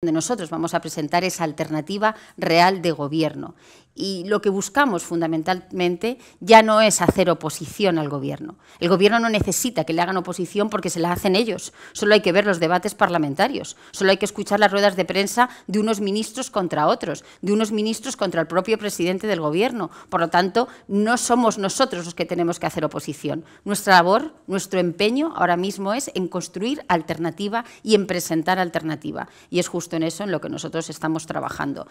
de nosotros vamos a presentar esa alternativa real de gobierno y lo que buscamos fundamentalmente ya no es hacer oposición al Gobierno. El Gobierno no necesita que le hagan oposición porque se la hacen ellos. Solo hay que ver los debates parlamentarios, solo hay que escuchar las ruedas de prensa de unos ministros contra otros, de unos ministros contra el propio presidente del Gobierno. Por lo tanto, no somos nosotros los que tenemos que hacer oposición. Nuestra labor, nuestro empeño ahora mismo es en construir alternativa y en presentar alternativa. Y es justo en eso en lo que nosotros estamos trabajando.